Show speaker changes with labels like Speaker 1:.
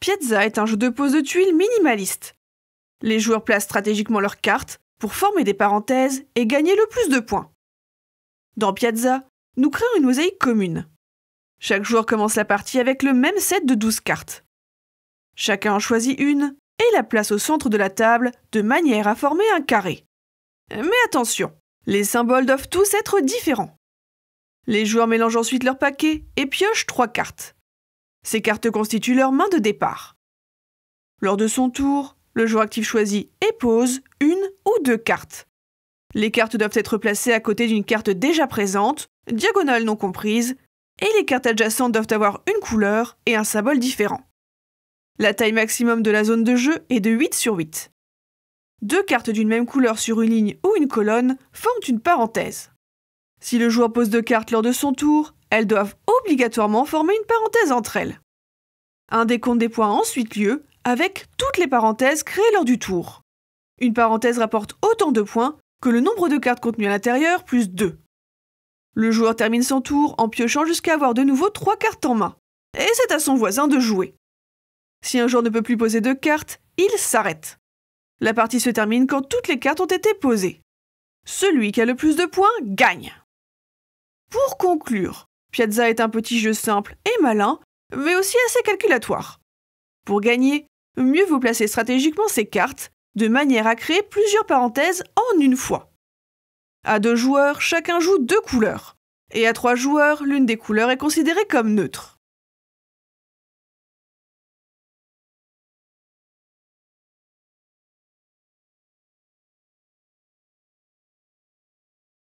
Speaker 1: Piazza est un jeu de pose de tuiles minimaliste. Les joueurs placent stratégiquement leurs cartes pour former des parenthèses et gagner le plus de points. Dans Piazza, nous créons une mosaïque commune. Chaque joueur commence la partie avec le même set de 12 cartes. Chacun en choisit une et la place au centre de la table de manière à former un carré. Mais attention, les symboles doivent tous être différents. Les joueurs mélangent ensuite leurs paquets et piochent 3 cartes. Ces cartes constituent leur main de départ. Lors de son tour, le joueur actif choisit et pose une ou deux cartes. Les cartes doivent être placées à côté d'une carte déjà présente, diagonale non comprise, et les cartes adjacentes doivent avoir une couleur et un symbole différent. La taille maximum de la zone de jeu est de 8 sur 8. Deux cartes d'une même couleur sur une ligne ou une colonne forment une parenthèse. Si le joueur pose deux cartes lors de son tour, elles doivent obligatoirement former une parenthèse entre elles. Un décompte des points a ensuite lieu avec toutes les parenthèses créées lors du tour. Une parenthèse rapporte autant de points que le nombre de cartes contenues à l'intérieur plus 2. Le joueur termine son tour en piochant jusqu'à avoir de nouveau 3 cartes en main. Et c'est à son voisin de jouer. Si un joueur ne peut plus poser de cartes, il s'arrête. La partie se termine quand toutes les cartes ont été posées. Celui qui a le plus de points gagne. Pour conclure, Piazza est un petit jeu simple et malin mais aussi assez calculatoire. Pour gagner, mieux vous placez stratégiquement ces cartes, de manière à créer plusieurs parenthèses en une fois. À deux joueurs, chacun joue deux couleurs, et à trois joueurs, l'une des couleurs est considérée comme neutre.